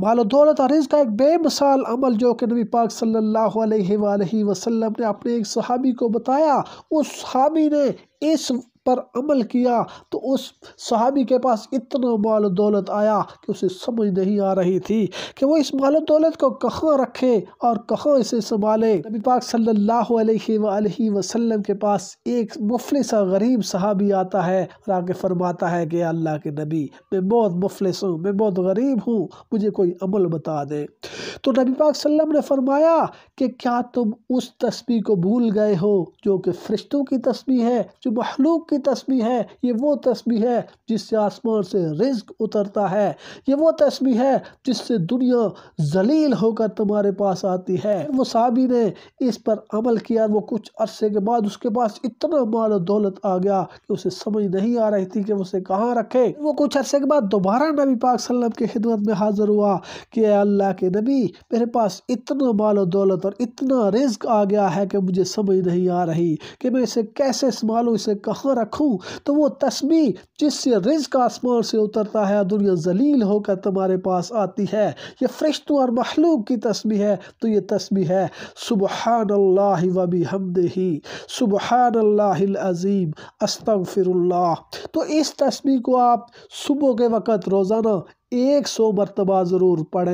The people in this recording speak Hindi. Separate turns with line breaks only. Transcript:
माल दौलत और रिज़ का एक बेमिसाल अमल जो कि नबी पाक सल्लल्लाहु अलैहि वसल्लम ने अपने एक सहाबी को बताया उस सहाबी ने इस पर अमल किया तो उस सहाबी के पास इतना माल दौलत आया कि उसे समझ नहीं आ रही थी कि वो इस माल दौलत को कहाँ रखे और कहाँ इसे संभाले नबी पाक सल्लल्लाहु अलैहि वसल्लम के पास एक मुफलिस गरीब सहाबी आता है और आगे फरमाता है कि अल्लाह के नबी मैं बहुत मुफलिस हूँ मैं बहुत गरीब हूँ मुझे कोई अमल बता दे तो नबी पाक सल्लम ने फरमाया कि क्या तुम उस तस्वीर को भूल गए हो जो कि फरिश्तों की तस्वीर है जो मखलूक की तस्वीर है ये वो तस्वीर है जिससे आसमान से रिज्क उतरता है ये वो तस्वीर है जिससे दुनिया जलील होकर तुम्हारे पास आती है वो साबी ने इस पर अमल किया वो कुछ अरसे के बाद उसके पास इतना माल दौलत आ गया कि उसे समझ नहीं आ रही थी कि उसे कहाँ रखे वो कुछ अरसे के बाद दोबारा नबी पाक सल्लम की खिदमत में हाजिर हुआ कि अल्लाह के नबी मेरे पास इतना माल दौलत और इतना रिज्क आ गया है कि मुझे समझ नहीं आ रही कि मैं इसे कैसे संभालू इसे कहाँ रखूँ तो वो तस्बी जिससे रिज्क आसमान से उतरता है दुनिया जलील होकर तुम्हारे पास आती है ये फरिश्तों और महलूक की तस्बी है तो ये तस्बी है सुबहान वबी हमदही सुबहान अल्लाज़ीम फिर तो इस तस्बी को आप सुबह के वक़्त रोज़ाना एक सौ मरतबा ज़रूर पढ़ें